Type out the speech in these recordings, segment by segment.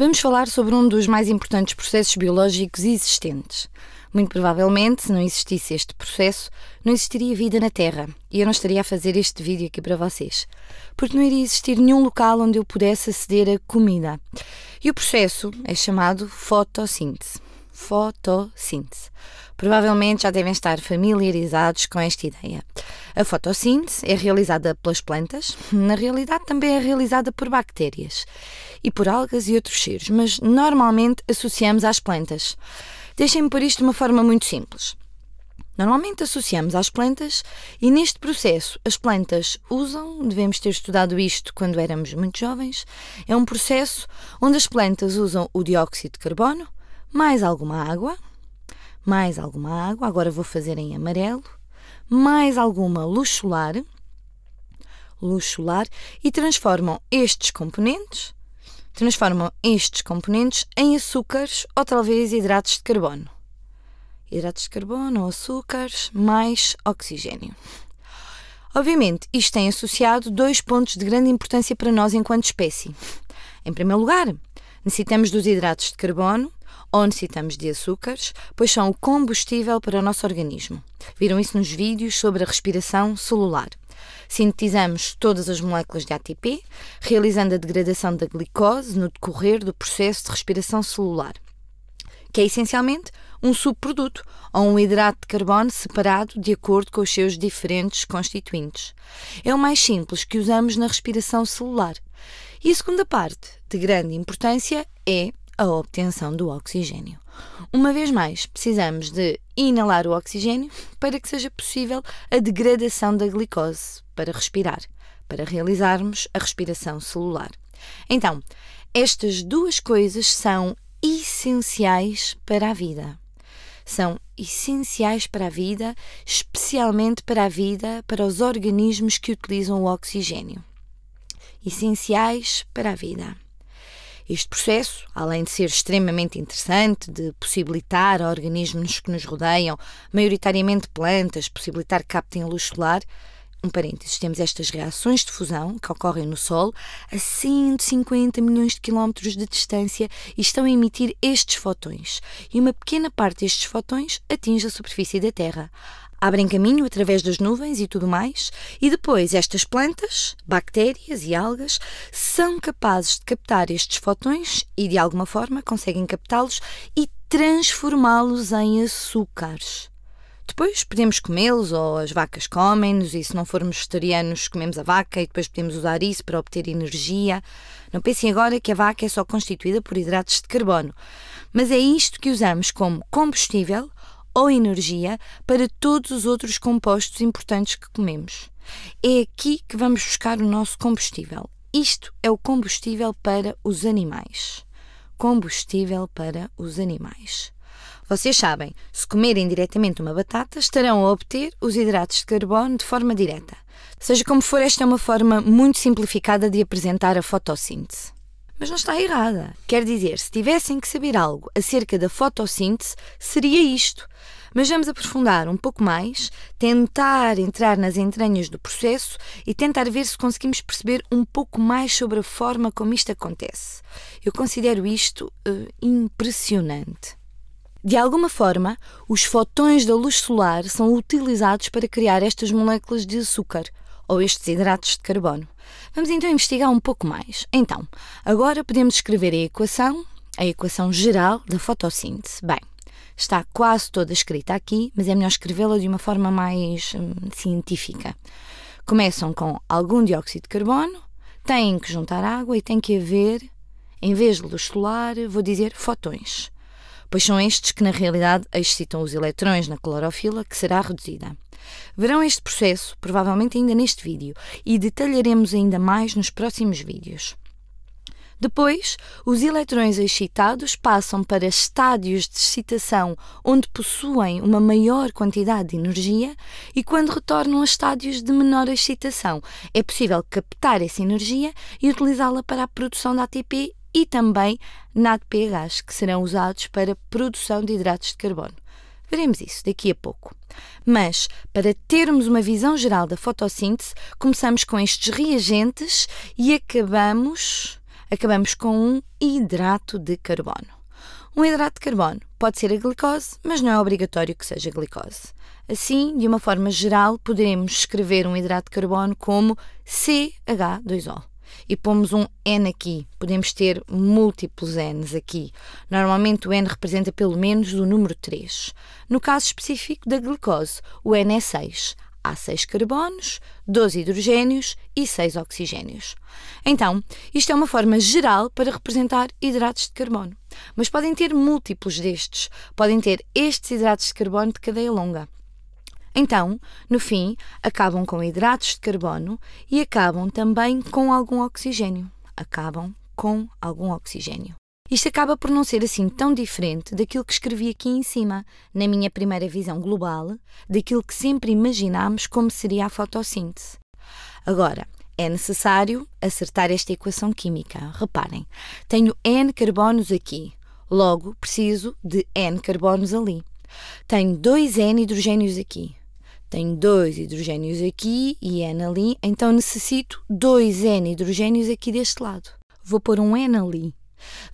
Vamos falar sobre um dos mais importantes processos biológicos existentes. Muito provavelmente, se não existisse este processo, não existiria vida na Terra e eu não estaria a fazer este vídeo aqui para vocês, porque não iria existir nenhum local onde eu pudesse aceder a comida. E o processo é chamado fotossíntese. Fotossíntese. Provavelmente já devem estar familiarizados com esta ideia. A fotossíntese é realizada pelas plantas, na realidade também é realizada por bactérias e por algas e outros seres, mas normalmente associamos às plantas. Deixem-me por isto de uma forma muito simples. Normalmente associamos às plantas e neste processo as plantas usam, devemos ter estudado isto quando éramos muito jovens, é um processo onde as plantas usam o dióxido de carbono, mais alguma água, mais alguma água, agora vou fazer em amarelo, mais alguma luz solar, luz solar, e transformam estes componentes, transformam estes componentes em açúcares ou talvez hidratos de carbono. Hidratos de carbono ou açúcares mais oxigênio. Obviamente, isto tem associado dois pontos de grande importância para nós enquanto espécie. Em primeiro lugar, necessitamos dos hidratos de carbono onde citamos de açúcares, pois são o combustível para o nosso organismo. Viram isso nos vídeos sobre a respiração celular. Sintetizamos todas as moléculas de ATP, realizando a degradação da glicose no decorrer do processo de respiração celular, que é essencialmente um subproduto ou um hidrato de carbono separado de acordo com os seus diferentes constituintes. É o mais simples que usamos na respiração celular. E a segunda parte, de grande importância, é a obtenção do oxigênio. Uma vez mais, precisamos de inalar o oxigênio para que seja possível a degradação da glicose para respirar, para realizarmos a respiração celular. Então, estas duas coisas são essenciais para a vida. São essenciais para a vida, especialmente para a vida, para os organismos que utilizam o oxigênio. Essenciais para a vida. Este processo, além de ser extremamente interessante, de possibilitar a organismos que nos rodeiam, maioritariamente plantas, possibilitar que captem luz solar, um parênteses, temos estas reações de fusão que ocorrem no Sol a 150 milhões de quilómetros de distância e estão a emitir estes fotões. E uma pequena parte destes fotões atinge a superfície da Terra abrem caminho através das nuvens e tudo mais, e depois estas plantas, bactérias e algas, são capazes de captar estes fotões e de alguma forma conseguem captá-los e transformá-los em açúcares. Depois podemos comê-los ou as vacas comem-nos e se não formos vegetarianos comemos a vaca e depois podemos usar isso para obter energia. Não pensem agora que a vaca é só constituída por hidratos de carbono, mas é isto que usamos como combustível ou energia para todos os outros compostos importantes que comemos. É aqui que vamos buscar o nosso combustível. Isto é o combustível para os animais. Combustível para os animais. Vocês sabem, se comerem diretamente uma batata, estarão a obter os hidratos de carbono de forma direta. Seja como for, esta é uma forma muito simplificada de apresentar a fotossíntese mas não está errada. Quer dizer, se tivessem que saber algo acerca da fotossíntese, seria isto. Mas vamos aprofundar um pouco mais, tentar entrar nas entranhas do processo e tentar ver se conseguimos perceber um pouco mais sobre a forma como isto acontece. Eu considero isto uh, impressionante. De alguma forma, os fotões da luz solar são utilizados para criar estas moléculas de açúcar ou estes hidratos de carbono. Vamos então investigar um pouco mais. Então, agora podemos escrever a equação, a equação geral da fotossíntese. Bem, está quase toda escrita aqui, mas é melhor escrevê-la de uma forma mais hum, científica. Começam com algum dióxido de carbono, têm que juntar água e tem que haver, em vez de luz solar, vou dizer fotões, pois são estes que na realidade excitam os eletrões na clorofila, que será reduzida. Verão este processo, provavelmente ainda neste vídeo, e detalharemos ainda mais nos próximos vídeos. Depois, os eletrões excitados passam para estádios de excitação onde possuem uma maior quantidade de energia e quando retornam a estádios de menor excitação, é possível captar essa energia e utilizá-la para a produção da ATP e também na que serão usados para a produção de hidratos de carbono. Veremos isso daqui a pouco. Mas, para termos uma visão geral da fotossíntese, começamos com estes reagentes e acabamos, acabamos com um hidrato de carbono. Um hidrato de carbono pode ser a glicose, mas não é obrigatório que seja glicose. Assim, de uma forma geral, poderemos escrever um hidrato de carbono como CH2O e pomos um N aqui. Podemos ter múltiplos Ns aqui. Normalmente o N representa pelo menos o número 3. No caso específico da glicose, o N é 6. Há 6 carbonos, 12 hidrogênios e 6 oxigênios. Então, isto é uma forma geral para representar hidratos de carbono. Mas podem ter múltiplos destes. Podem ter estes hidratos de carbono de cadeia longa. Então, no fim, acabam com hidratos de carbono e acabam também com algum oxigênio. Acabam com algum oxigênio. Isto acaba por não ser assim tão diferente daquilo que escrevi aqui em cima, na minha primeira visão global, daquilo que sempre imaginámos como seria a fotossíntese. Agora, é necessário acertar esta equação química. Reparem, tenho N carbonos aqui, logo preciso de N carbonos ali. Tenho dois N hidrogênios aqui, tenho dois hidrogénios aqui e N ali, então necessito dois N hidrogénios aqui deste lado. Vou pôr um N ali.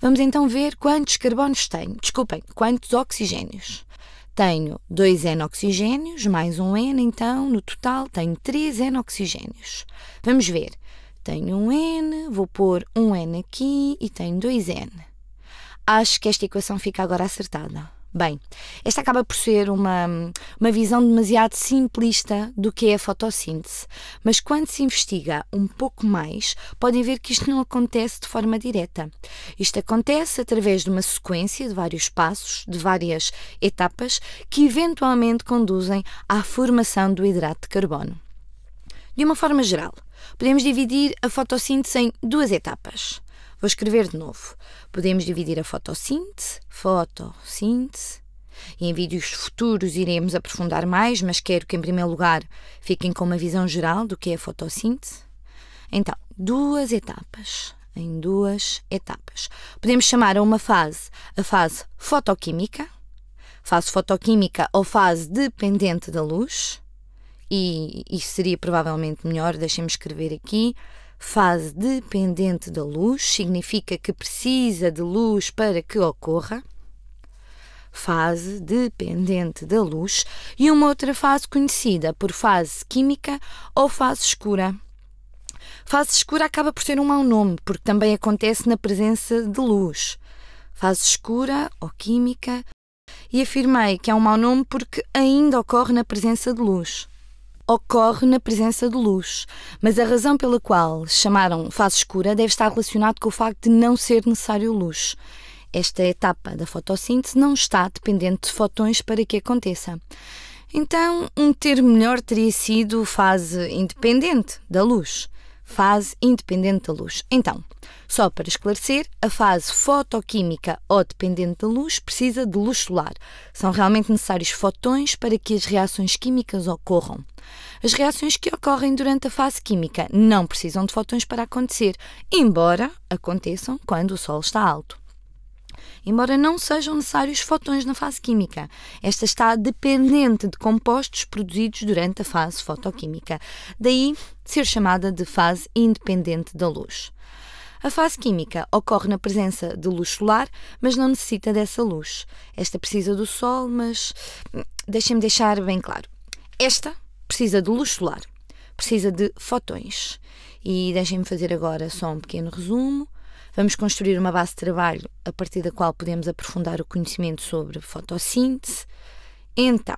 Vamos então ver quantos carbonos tenho. Desculpem, quantos oxigénios. Tenho dois N oxigénios mais um N, então no total tenho três N oxigénios. Vamos ver. Tenho um N, vou pôr um N aqui e tenho dois N. Acho que esta equação fica agora acertada. Bem, esta acaba por ser uma, uma visão demasiado simplista do que é a fotossíntese, mas quando se investiga um pouco mais, podem ver que isto não acontece de forma direta. Isto acontece através de uma sequência de vários passos, de várias etapas, que eventualmente conduzem à formação do hidrato de carbono. De uma forma geral, podemos dividir a fotossíntese em duas etapas. Vou escrever de novo. Podemos dividir a fotossíntese, fotossíntese. E em vídeos futuros iremos aprofundar mais, mas quero que, em primeiro lugar, fiquem com uma visão geral do que é a fotossíntese. Então, duas etapas. Em duas etapas. Podemos chamar a uma fase a fase fotoquímica, fase fotoquímica ou fase dependente da luz, e isso seria provavelmente melhor, deixem-me escrever aqui, fase dependente da luz, significa que precisa de luz para que ocorra. Fase dependente da luz e uma outra fase conhecida por fase química ou fase escura. Fase escura acaba por ser um mau nome, porque também acontece na presença de luz. Fase escura ou química. E afirmei que é um mau nome porque ainda ocorre na presença de luz ocorre na presença de luz, mas a razão pela qual chamaram fase escura deve estar relacionado com o facto de não ser necessário luz. Esta etapa da fotossíntese não está dependente de fotões para que aconteça. Então, um termo melhor teria sido fase independente da luz fase independente da luz. Então, só para esclarecer, a fase fotoquímica ou dependente da luz precisa de luz solar. São realmente necessários fotões para que as reações químicas ocorram. As reações que ocorrem durante a fase química não precisam de fotões para acontecer, embora aconteçam quando o Sol está alto embora não sejam necessários fotões na fase química. Esta está dependente de compostos produzidos durante a fase fotoquímica, daí ser chamada de fase independente da luz. A fase química ocorre na presença de luz solar, mas não necessita dessa luz. Esta precisa do sol, mas hum, deixem-me deixar bem claro. Esta precisa de luz solar, precisa de fotões. E deixem-me fazer agora só um pequeno resumo. Vamos construir uma base de trabalho a partir da qual podemos aprofundar o conhecimento sobre fotossíntese. Então,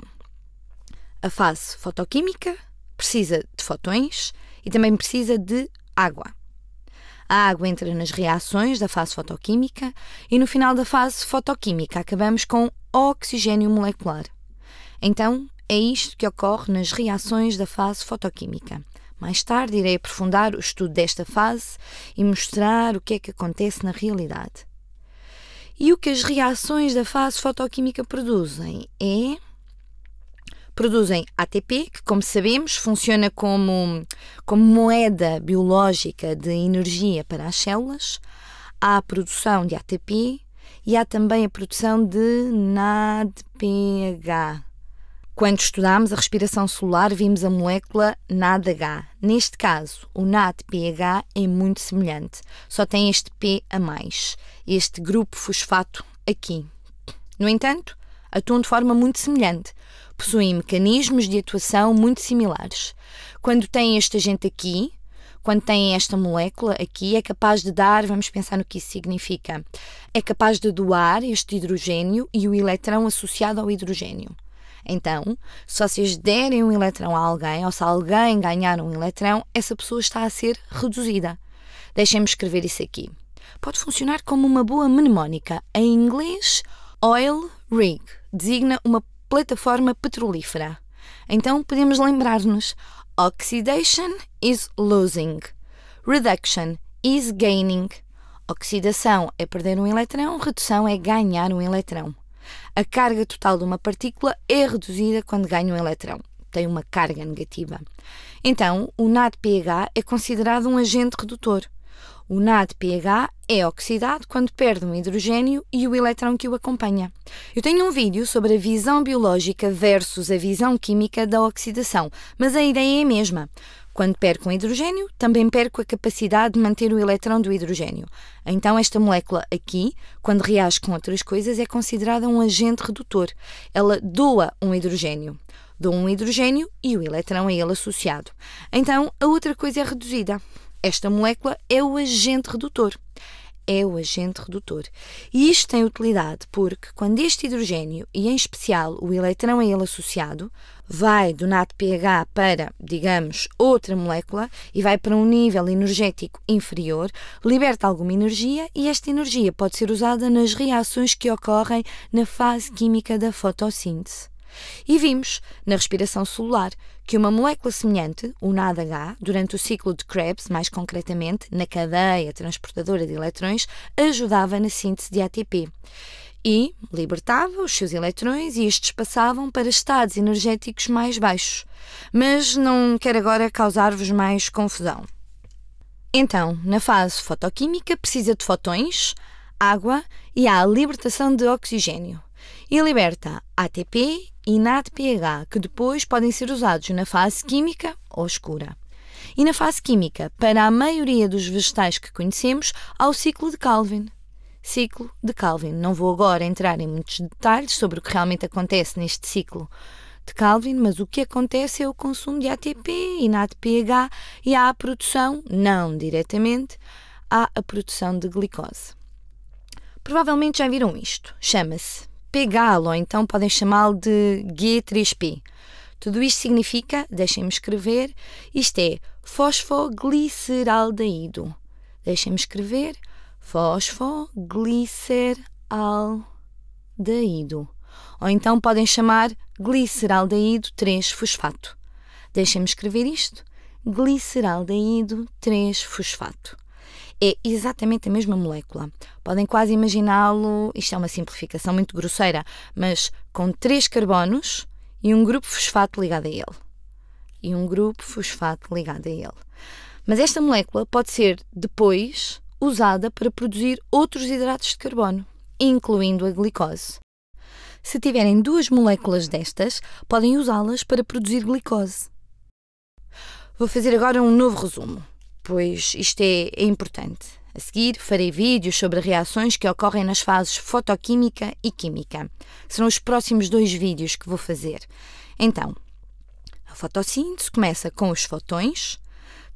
a fase fotoquímica precisa de fotões e também precisa de água. A água entra nas reações da fase fotoquímica e no final da fase fotoquímica acabamos com oxigênio molecular. Então, é isto que ocorre nas reações da fase fotoquímica. Mais tarde irei aprofundar o estudo desta fase e mostrar o que é que acontece na realidade. E o que as reações da fase fotoquímica produzem é produzem ATP, que, como sabemos, funciona como, como moeda biológica de energia para as células. Há a produção de ATP e há também a produção de NADPH, quando estudámos a respiração solar, vimos a molécula NADH. Neste caso, o NADPH é muito semelhante, só tem este P a mais, este grupo fosfato aqui. No entanto, atuam de forma muito semelhante, possuem mecanismos de atuação muito similares. Quando têm este agente aqui, quando têm esta molécula aqui, é capaz de dar, vamos pensar no que isso significa, é capaz de doar este hidrogênio e o eletrão associado ao hidrogênio. Então, se vocês derem um eletrão a alguém, ou se alguém ganhar um eletrão, essa pessoa está a ser reduzida. Deixem-me escrever isso aqui. Pode funcionar como uma boa mnemónica. Em inglês, oil rig designa uma plataforma petrolífera. Então podemos lembrar-nos: oxidation is losing, reduction is gaining. Oxidação é perder um eletrão, redução é ganhar um eletrão. A carga total de uma partícula é reduzida quando ganha um eletrão. Tem uma carga negativa. Então, o NADPH é considerado um agente redutor. O NADPH é oxidado quando perde um hidrogênio e o elétron que o acompanha. Eu tenho um vídeo sobre a visão biológica versus a visão química da oxidação, mas a ideia é a mesma. Quando perco um hidrogênio, também perco a capacidade de manter o eletrão do hidrogênio. Então, esta molécula aqui, quando reage com outras coisas, é considerada um agente redutor. Ela doa um hidrogênio. Doa um hidrogênio e o eletrão a é ele associado. Então, a outra coisa é reduzida. Esta molécula é o agente redutor é o agente redutor. E isto tem utilidade porque, quando este hidrogênio, e em especial o eletrão a é ele associado, vai do NADPH para, digamos, outra molécula e vai para um nível energético inferior, liberta alguma energia e esta energia pode ser usada nas reações que ocorrem na fase química da fotossíntese. E vimos, na respiração celular, que uma molécula semelhante, o NADH, durante o ciclo de Krebs, mais concretamente, na cadeia transportadora de eletrões, ajudava na síntese de ATP e libertava os seus eletrões e estes passavam para estados energéticos mais baixos. Mas não quero agora causar-vos mais confusão. Então, na fase fotoquímica, precisa de fotões, água e há a libertação de oxigênio. E liberta ATP e NADPH, que depois podem ser usados na fase química ou escura. E na fase química, para a maioria dos vegetais que conhecemos, há o ciclo de Calvin ciclo de Calvin. Não vou agora entrar em muitos detalhes sobre o que realmente acontece neste ciclo de Calvin, mas o que acontece é o consumo de ATP e na ATPH e há a produção, não diretamente, há a produção de glicose. Provavelmente já viram isto. Chama-se PGAL ou então podem chamá-lo de G3P. Tudo isto significa, deixem-me escrever, isto é fosfogliceraldeído. Deixem-me escrever, fosfogliceraldeído. Ou então podem chamar gliceraldeído 3-fosfato. Deixem-me escrever isto. Gliceraldeído 3-fosfato. É exatamente a mesma molécula. Podem quase imaginá-lo, isto é uma simplificação muito grosseira, mas com três carbonos e um grupo fosfato ligado a ele. E um grupo fosfato ligado a ele. Mas esta molécula pode ser depois usada para produzir outros hidratos de carbono, incluindo a glicose. Se tiverem duas moléculas destas, podem usá-las para produzir glicose. Vou fazer agora um novo resumo, pois isto é, é, importante. A seguir, farei vídeos sobre reações que ocorrem nas fases fotoquímica e química. Serão os próximos dois vídeos que vou fazer. Então, a fotossíntese começa com os fotões,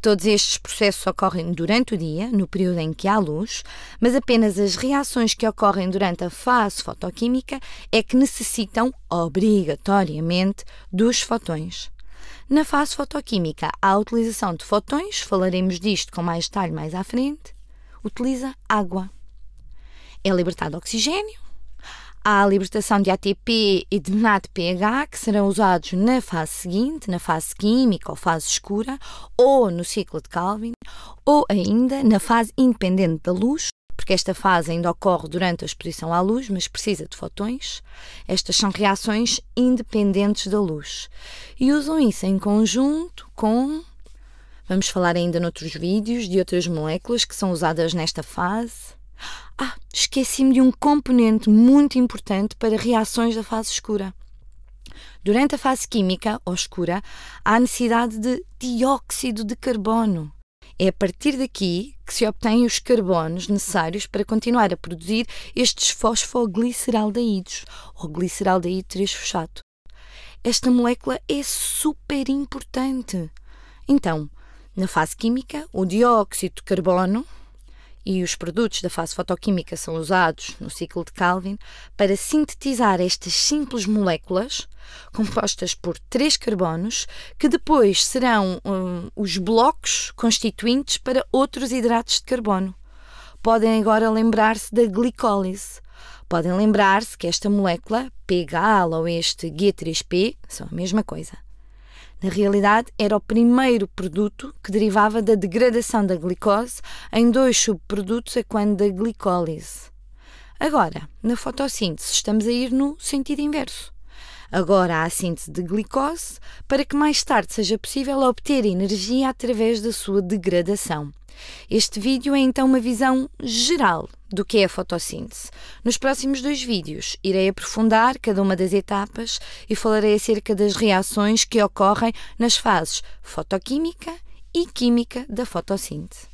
Todos estes processos ocorrem durante o dia, no período em que há luz, mas apenas as reações que ocorrem durante a fase fotoquímica é que necessitam obrigatoriamente dos fotões. Na fase fotoquímica, há a utilização de fotões, falaremos disto com mais detalhe mais à frente. Utiliza água. É libertado oxigênio, à libertação de ATP e de NADPH, que serão usados na fase seguinte, na fase química ou fase escura, ou no ciclo de Calvin, ou ainda na fase independente da luz, porque esta fase ainda ocorre durante a exposição à luz, mas precisa de fotões. Estas são reações independentes da luz e usam isso em conjunto com. Vamos falar ainda noutros vídeos de outras moléculas que são usadas nesta fase ah, esqueci-me de um componente muito importante para reações da fase escura. Durante a fase química, ou escura, há necessidade de dióxido de carbono. É a partir daqui que se obtêm os carbonos necessários para continuar a produzir estes fosfogliceraldeídos, ou gliceraldeído 3-fosfato. Esta molécula é super importante. Então, na fase química, o dióxido de carbono, e os produtos da fase fotoquímica são usados no ciclo de Calvin para sintetizar estas simples moléculas, compostas por três carbonos, que depois serão um, os blocos constituintes para outros hidratos de carbono. Podem agora lembrar-se da glicólise. Podem lembrar-se que esta molécula, PHAL ou este G3P, são a mesma coisa. Na realidade, era o primeiro produto que derivava da degradação da glicose em dois subprodutos a quando da glicólise. Agora, na fotossíntese, estamos a ir no sentido inverso. Agora há a síntese de glicose para que mais tarde seja possível obter energia através da sua degradação. Este vídeo é então uma visão geral do que é a fotossíntese. Nos próximos dois vídeos irei aprofundar cada uma das etapas e falarei acerca das reações que ocorrem nas fases fotoquímica e química da fotossíntese.